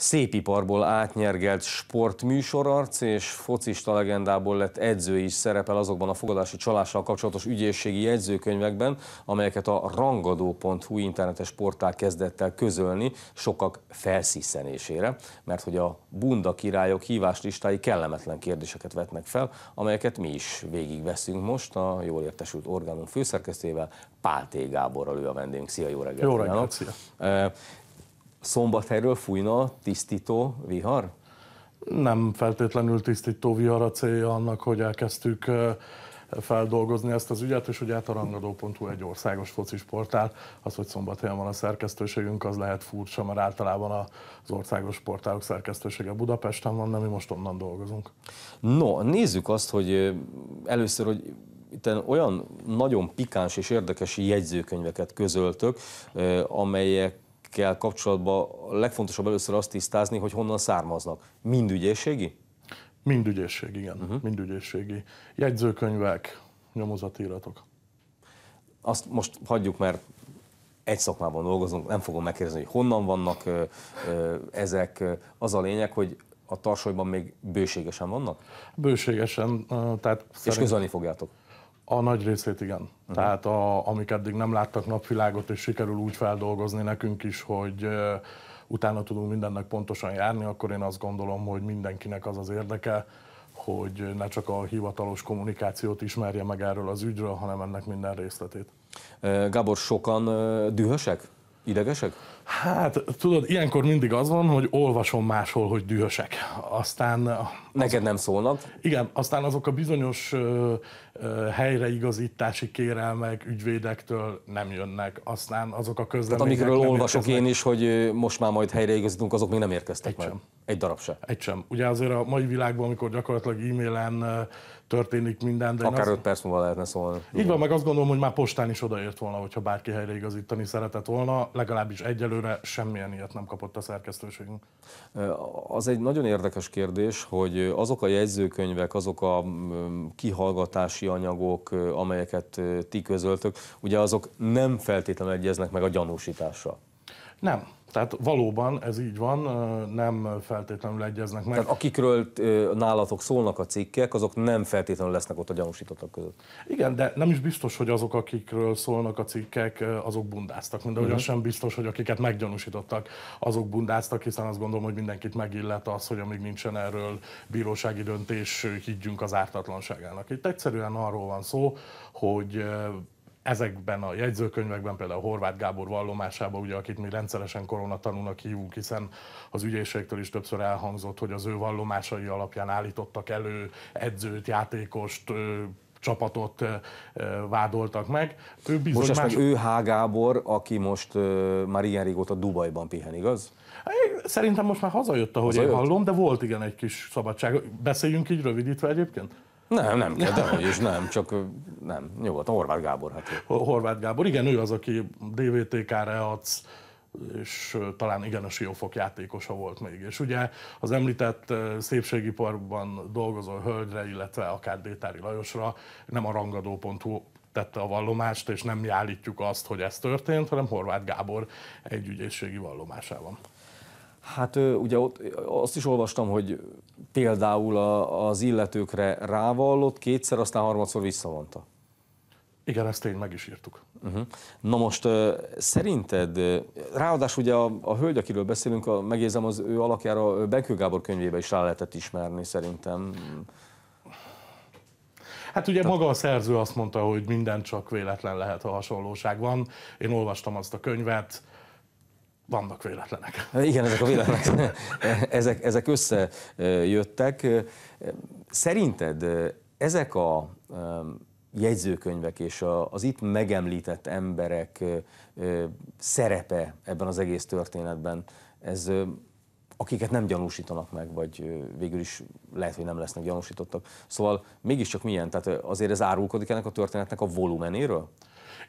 szépiparból átnyergelt sportműsorarc és focista legendából lett edző is szerepel azokban a fogadási csalással kapcsolatos ügyészségi jegyzőkönyvekben, amelyeket a rangadó.hu internetes portál kezdett el közölni sokak felsziszenésére, mert hogy a bunda királyok listái kellemetlen kérdéseket vetnek fel, amelyeket mi is végigveszünk most a jól értesült orgánum főszerkesztőjével, Pálté Gáborral ő a vendégünk. Szia, jó reggelt! Jó reggelt, szia. Szombathelyről fújna tisztító vihar? Nem feltétlenül tisztító vihar a célja annak, hogy elkezdtük feldolgozni ezt az ügyet, és ugye hát a rangadó.hu egy országos sportál, az, hogy szombathelyen van a szerkesztőségünk, az lehet furcsa, mert általában az országos sportálok szerkesztősége Budapesten van, nem mi most onnan dolgozunk. No, nézzük azt, hogy először, hogy itt olyan nagyon pikáns és érdekes jegyzőkönyveket közöltök, amelyek ügyekkel kapcsolatban a legfontosabb először azt tisztázni, hogy honnan származnak. Mind ügyészségi? Mind ügyészség, igen. Uh-huh. Mind ügyészségi. Jegyzőkönyvek, nyomozatíratok. Azt most hagyjuk, mert egy szakmában dolgozunk, nem fogom megkérdezni, hogy honnan vannak ö, ö, ezek. Az a lényeg, hogy a tarsolyban még bőségesen vannak? Bőségesen, tehát... És közölni fogjátok? A nagy részét igen. Uh-huh. Tehát a, amik eddig nem láttak napvilágot, és sikerül úgy feldolgozni nekünk is, hogy utána tudunk mindennek pontosan járni, akkor én azt gondolom, hogy mindenkinek az az érdeke, hogy ne csak a hivatalos kommunikációt ismerje meg erről az ügyről, hanem ennek minden részletét. Gábor, sokan dühösek? Idegesek? Hát, tudod, ilyenkor mindig az van, hogy olvasom máshol, hogy dühösek. Aztán... Az... Neked nem szólnak? Igen, aztán azok a bizonyos ö, ö, helyreigazítási kérelmek ügyvédektől nem jönnek. Aztán azok a közlemények Tehát amikről olvasok érkeznek. én is, hogy most már majd helyreigazítunk, azok még nem érkeztek Egy meg. Sem. Egy darab se. Egy sem. Ugye azért a mai világban, amikor gyakorlatilag e-mailen történik minden. De Akár 5 azt... perc múlva lehetne szólni. Így van, meg azt gondolom, hogy már postán is odaért volna, hogyha bárki helyre igazítani szeretett volna, legalábbis egyelőre semmilyen ilyet nem kapott a szerkesztőségünk. Az egy nagyon érdekes kérdés, hogy azok a jegyzőkönyvek, azok a kihallgatási anyagok, amelyeket ti közöltök, ugye azok nem feltétlenül egyeznek meg a gyanúsítással. Nem. Tehát valóban ez így van, nem feltétlenül egyeznek meg. Tehát akikről nálatok szólnak a cikkek, azok nem feltétlenül lesznek ott a gyanúsítottak között. Igen, de nem is biztos, hogy azok, akikről szólnak a cikkek, azok bundáztak. Mind uh-huh. Mhm. sem biztos, hogy akiket meggyanúsítottak, azok bundáztak, hiszen azt gondolom, hogy mindenkit megillet az, hogy amíg nincsen erről bírósági döntés, higgyünk az ártatlanságának. Itt egyszerűen arról van szó, hogy ezekben a jegyzőkönyvekben, például Horváth Gábor vallomásában, ugye, akit mi rendszeresen koronatanúnak hívunk, hiszen az ügyészségtől is többször elhangzott, hogy az ő vallomásai alapján állítottak elő edzőt, játékost, csapatot vádoltak meg. Ő bizony most más... meg ő H. Gábor, aki most már ilyen régóta Dubajban pihen, igaz? Szerintem most már hazajött, ahogy hazajött? én hallom, de volt igen egy kis szabadság. Beszéljünk így rövidítve egyébként? Nem, nem kell, de is nem, csak nem, nyugodtan Horváth Gábor. Hát. Horváth Gábor, igen, ő az, aki dvtk reac, és talán igen, a siófok játékosa volt még. És ugye az említett szépségiparban dolgozó hölgyre, illetve akár Détári Lajosra nem a rangadó.hu tette a vallomást, és nem állítjuk azt, hogy ez történt, hanem Horváth Gábor egy ügyészségi vallomásában. Hát ugye ott, azt is olvastam, hogy például a, az illetőkre rávallott kétszer, aztán harmadszor visszavonta. Igen, ezt én meg is írtuk. Uh-huh. Na most uh, szerinted, ráadásul ugye a, a hölgy, akiről beszélünk, a, megézem az ő alakjára Benkő Gábor könyvébe is rá lehetett ismerni szerintem. Hát ugye maga a szerző azt mondta, hogy minden csak véletlen lehet, ha hasonlóság van. Én olvastam azt a könyvet, vannak véletlenek. Hát igen, ezek a véletlenek, ezek, ezek összejöttek. Szerinted ezek a jegyzőkönyvek és az itt megemlített emberek szerepe ebben az egész történetben, ez akiket nem gyanúsítanak meg, vagy végül is lehet, hogy nem lesznek gyanúsítottak. Szóval mégiscsak milyen? Tehát azért ez árulkodik ennek a történetnek a volumenéről?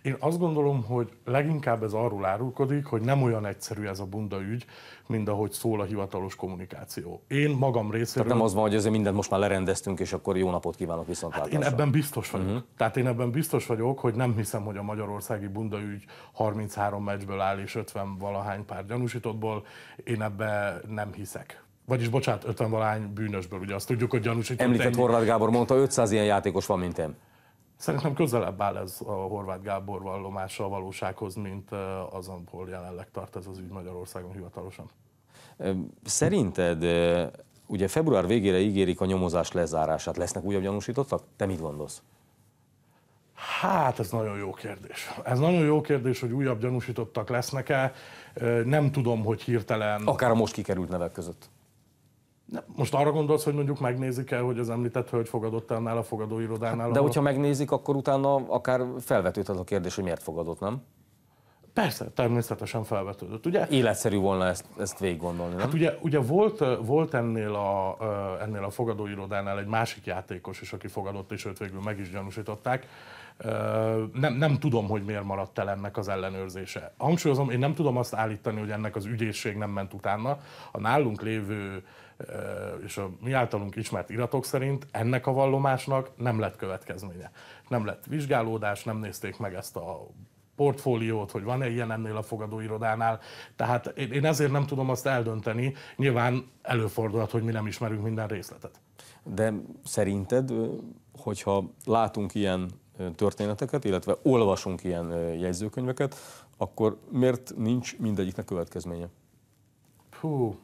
Én azt gondolom, hogy leginkább ez arról árulkodik, hogy nem olyan egyszerű ez a bunda ügy, mint ahogy szól a hivatalos kommunikáció. Én magam részéről... Tehát nem az van, hogy ezért mindent most már lerendeztünk, és akkor jó napot kívánok viszont hát Én ebben biztos vagyok. Uh-huh. Tehát én ebben biztos vagyok, hogy nem hiszem, hogy a magyarországi bunda ügy 33 meccsből áll és 50 valahány pár gyanúsítottból. Én ebben nem hiszek vagyis bocsánat, 50 valahány bűnösből, ugye azt tudjuk, hogy gyanúsítottak. Említett ennyi. Horváth Gábor mondta, 500 ilyen játékos van, mint én. Szerintem közelebb áll ez a Horváth Gábor vallomása a valósághoz, mint az, ahol jelenleg tart ez az ügy Magyarországon hivatalosan. Szerinted ugye február végére ígérik a nyomozás lezárását. Lesznek újabb gyanúsítottak? Te mit gondolsz? Hát ez nagyon jó kérdés. Ez nagyon jó kérdés, hogy újabb gyanúsítottak lesznek-e. Nem tudom, hogy hirtelen... Akár a most kikerült nevek között. Most arra gondolsz, hogy mondjuk megnézik el, hogy az említett hölgy fogadott el a fogadóirodánál? De ahol... hogyha megnézik, akkor utána akár felvetődhet a kérdés, hogy miért fogadott, nem? Persze, természetesen felvetődött, ugye? Életszerű volna ezt, ezt végiggondolni, hát nem? Hát ugye, ugye volt, volt ennél, a, ennél a fogadóirodánál egy másik játékos is, aki fogadott, és őt végül meg is gyanúsították. Nem, nem tudom, hogy miért maradt el ennek az ellenőrzése. Hangsúlyozom, én nem tudom azt állítani, hogy ennek az ügyészség nem ment utána. A nálunk lévő és a mi általunk ismert iratok szerint ennek a vallomásnak nem lett következménye. Nem lett vizsgálódás, nem nézték meg ezt a portfóliót, hogy van-e ilyen ennél a fogadóirodánál. Tehát én ezért nem tudom azt eldönteni. Nyilván előfordulhat, hogy mi nem ismerünk minden részletet. De szerinted, hogyha látunk ilyen történeteket, illetve olvasunk ilyen jegyzőkönyveket, akkor miért nincs mindegyiknek következménye? Hú,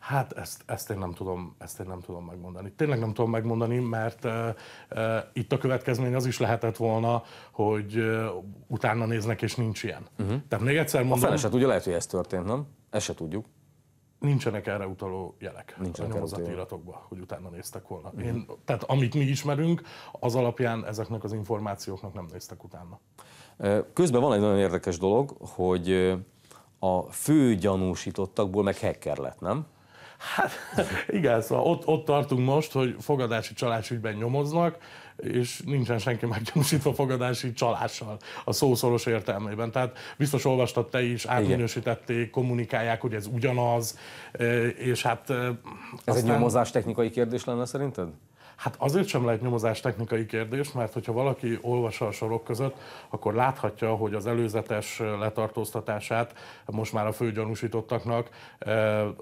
Hát ezt, ezt, én nem tudom, ezt én nem tudom megmondani. Tényleg nem tudom megmondani, mert e, e, itt a következmény az is lehetett volna, hogy e, utána néznek, és nincs ilyen. Uh-huh. Tehát még egyszer mondom... A feleset ugye lehet, hogy ez történt, nem? Ezt se tudjuk nincsenek erre utaló jelek nincsenek a nyomozatíratokban, hogy utána néztek volna. Uh-huh. Én, tehát amit mi ismerünk, az alapján ezeknek az információknak nem néztek utána. Közben van egy nagyon érdekes dolog, hogy a fő gyanúsítottakból meg hacker lett, nem? Hát igen, szóval ott, ott tartunk most, hogy fogadási csalásügyben nyomoznak, és nincsen senki meggyanúsítva fogadási csalással a szószoros értelmében. Tehát biztos olvastad te is, átminősítették, kommunikálják, hogy ez ugyanaz, eh, és hát... Eh, ez aztán... egy nyomozás technikai kérdés lenne szerinted? Hát azért sem lehet nyomozás technikai kérdés, mert hogyha valaki olvassa a sorok között, akkor láthatja, hogy az előzetes letartóztatását most már a főgyanúsítottaknak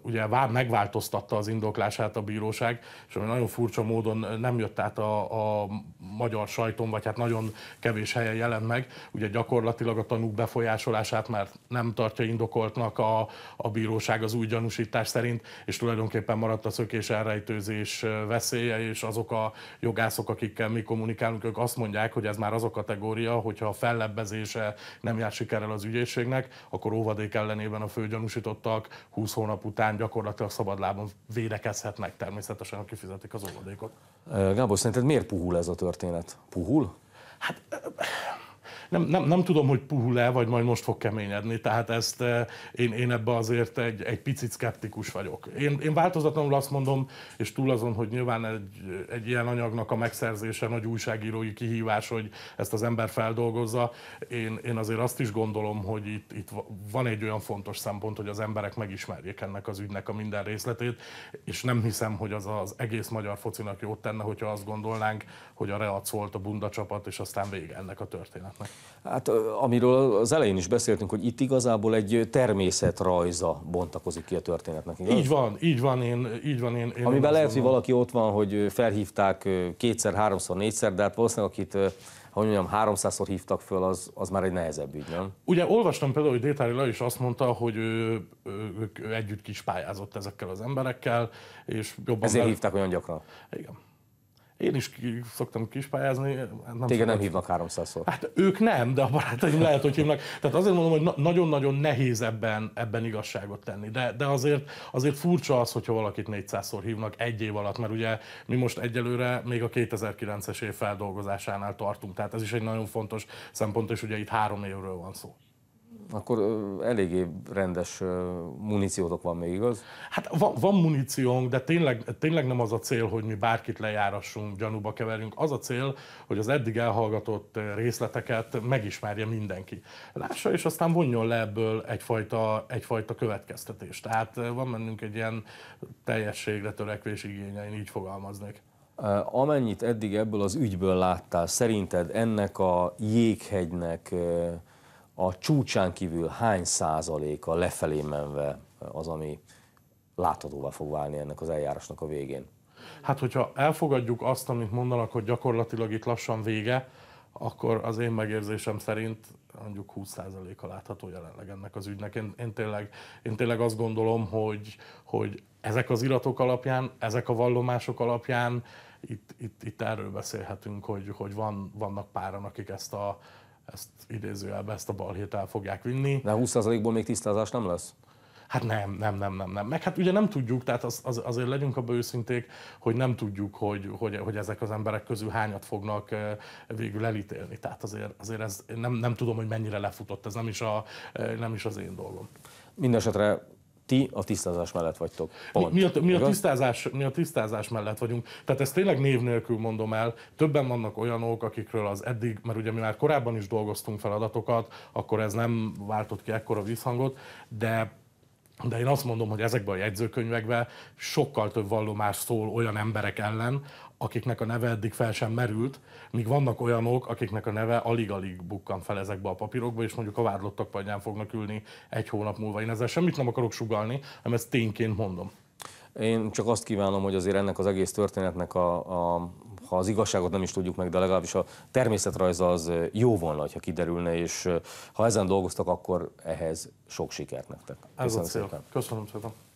ugye megváltoztatta az indoklását a bíróság, és ami nagyon furcsa módon nem jött át a, a magyar sajton, vagy hát nagyon kevés helyen jelent meg. Ugye gyakorlatilag a tanúk befolyásolását már nem tartja indokoltnak a, a bíróság az új gyanúsítás szerint, és tulajdonképpen maradt a szökés elrejtőzés veszélye, és azok azok a jogászok, akikkel mi kommunikálunk, ők azt mondják, hogy ez már az a kategória, hogyha a fellebbezése nem jár sikerrel az ügyészségnek, akkor óvadék ellenében a főgyanúsítottak 20 hónap után gyakorlatilag szabadlábon védekezhetnek természetesen, aki fizetik az óvadékot. Gábor, szerinted miért puhul ez a történet? Puhul? Hát nem, nem, nem tudom, hogy puhul-e, vagy majd most fog keményedni, tehát ezt eh, én, én ebbe azért egy, egy picit szkeptikus vagyok. Én, én változatlanul azt mondom, és túl azon, hogy nyilván egy, egy ilyen anyagnak a megszerzése nagy újságírói kihívás, hogy ezt az ember feldolgozza, én, én azért azt is gondolom, hogy itt, itt van egy olyan fontos szempont, hogy az emberek megismerjék ennek az ügynek a minden részletét, és nem hiszem, hogy az az egész magyar focinak jót tenne, hogyha azt gondolnánk, hogy a Reac volt a bunda csapat, és aztán vége ennek a történetnek. Hát amiről az elején is beszéltünk, hogy itt igazából egy természetrajza bontakozik ki a történetnek. Igaz? Így van, így van, én, így van. Én, én Amiben lehet, hogy valaki ott van, hogy felhívták kétszer, háromszor, négyszer, de hát valószínűleg akit hogy mondjam, háromszázszor hívtak föl, az, az már egy nehezebb ügy, nem? Ugye olvastam például, hogy Détári Laj is azt mondta, hogy ő, ő, ő, ő együtt kis pályázott ezekkel az emberekkel, és jobban... Ezért mert... hívták olyan gyakran? Igen. Én is ki, szoktam kispályázni. Hát nem Téged nem hívnak 300-szor. Hát ők nem, de a barátaim lehet, hogy hívnak. Tehát azért mondom, hogy nagyon-nagyon nehéz ebben, ebben igazságot tenni. De, de azért, azért furcsa az, hogyha valakit 400-szor hívnak egy év alatt, mert ugye mi most egyelőre még a 2009-es év feldolgozásánál tartunk. Tehát ez is egy nagyon fontos szempont, és ugye itt három évről van szó akkor eléggé rendes muníciótok van még, igaz? Hát van, van muníciónk, de tényleg, tényleg nem az a cél, hogy mi bárkit lejárassunk, gyanúba keverjünk. Az a cél, hogy az eddig elhallgatott részleteket megismerje mindenki. Lássa, és aztán vonjon le ebből egyfajta, egyfajta következtetést. Tehát van mennünk egy ilyen teljességre törekvés igénye, én így fogalmaznék. Amennyit eddig ebből az ügyből láttál, szerinted ennek a jéghegynek a csúcsán kívül hány százaléka lefelé menve az, ami láthatóvá fog válni ennek az eljárásnak a végén? Hát, hogyha elfogadjuk azt, amit mondanak, hogy gyakorlatilag itt lassan vége, akkor az én megérzésem szerint mondjuk 20%-a látható jelenleg ennek az ügynek. Én, én, tényleg, én tényleg azt gondolom, hogy, hogy ezek az iratok alapján, ezek a vallomások alapján itt, itt, itt erről beszélhetünk, hogy, hogy van, vannak páran, akik ezt a, ezt idézőjelben ezt a balhét el fogják vinni. De 20%-ból még tisztázás nem lesz? Hát nem, nem, nem, nem, nem. Meg hát ugye nem tudjuk, tehát az, az, azért legyünk abban őszinték, hogy nem tudjuk, hogy, hogy, hogy ezek az emberek közül hányat fognak végül elítélni. Tehát azért, azért ez nem, nem tudom, hogy mennyire lefutott, ez nem is, a, nem is az én dolgom. Mindenesetre ti a tisztázás mellett vagytok. Pont. Mi, mi, a, mi, a tisztázás, mi a tisztázás mellett vagyunk. Tehát ezt tényleg név nélkül mondom el. Többen vannak olyanok, akikről az eddig, mert ugye mi már korábban is dolgoztunk feladatokat, akkor ez nem váltott ki ekkora visszhangot, de de én azt mondom, hogy ezekben a jegyzőkönyvekben sokkal több vallomás szól olyan emberek ellen, akiknek a neve eddig fel sem merült, míg vannak olyanok, akiknek a neve alig-alig bukkan fel ezekbe a papírokba, és mondjuk a vádlottak padján fognak ülni egy hónap múlva. Én ezzel semmit nem akarok sugalni, hanem ezt tényként mondom. Én csak azt kívánom, hogy azért ennek az egész történetnek, a, a, ha az igazságot nem is tudjuk meg, de legalábbis a természetrajza az jó volna, ha kiderülne, és ha ezen dolgoztak, akkor ehhez sok sikert nektek. Ez Köszönöm a cél. Szépen. Köszönöm szépen.